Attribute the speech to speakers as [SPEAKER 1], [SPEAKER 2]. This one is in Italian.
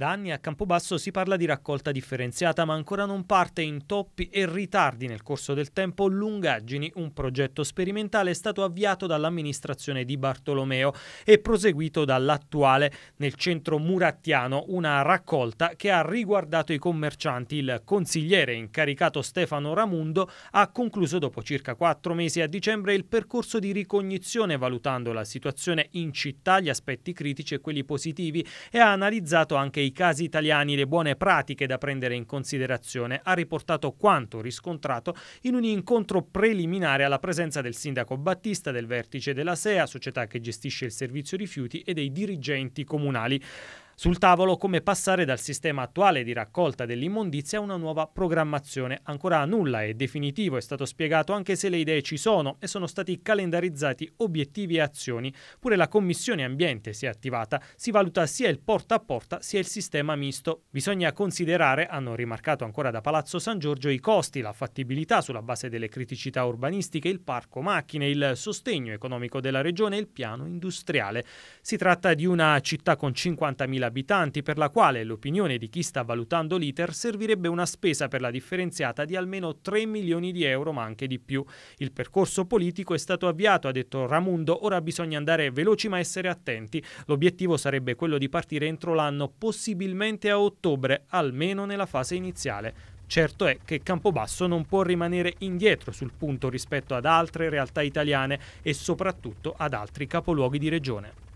[SPEAKER 1] Da anni a Campobasso si parla di raccolta differenziata, ma ancora non parte intoppi e ritardi nel corso del tempo lungaggini. Un progetto sperimentale è stato avviato dall'amministrazione di Bartolomeo e proseguito dall'attuale nel centro murattiano, una raccolta che ha riguardato i commercianti. Il consigliere incaricato Stefano Ramundo ha concluso dopo circa quattro mesi a dicembre il percorso di ricognizione valutando la situazione in città, gli aspetti critici e quelli positivi e ha analizzato anche i dei casi italiani le buone pratiche da prendere in considerazione, ha riportato quanto riscontrato in un incontro preliminare alla presenza del sindaco Battista, del vertice della SEA, società che gestisce il servizio rifiuti, e dei dirigenti comunali. Sul tavolo come passare dal sistema attuale di raccolta dell'immondizia a una nuova programmazione. Ancora nulla è definitivo, è stato spiegato anche se le idee ci sono e sono stati calendarizzati obiettivi e azioni. Pure la Commissione Ambiente si è attivata, si valuta sia il porta a porta sia il sistema misto. Bisogna considerare, hanno rimarcato ancora da Palazzo San Giorgio, i costi, la fattibilità sulla base delle criticità urbanistiche, il parco macchine, il sostegno economico della regione e il piano industriale. Si tratta di una città con 50.000 abitanti per la quale l'opinione di chi sta valutando l'iter servirebbe una spesa per la differenziata di almeno 3 milioni di euro ma anche di più. Il percorso politico è stato avviato, ha detto Ramundo, ora bisogna andare veloci ma essere attenti. L'obiettivo sarebbe quello di partire entro l'anno, possibilmente a ottobre, almeno nella fase iniziale. Certo è che Campobasso non può rimanere indietro sul punto rispetto ad altre realtà italiane e soprattutto ad altri capoluoghi di regione.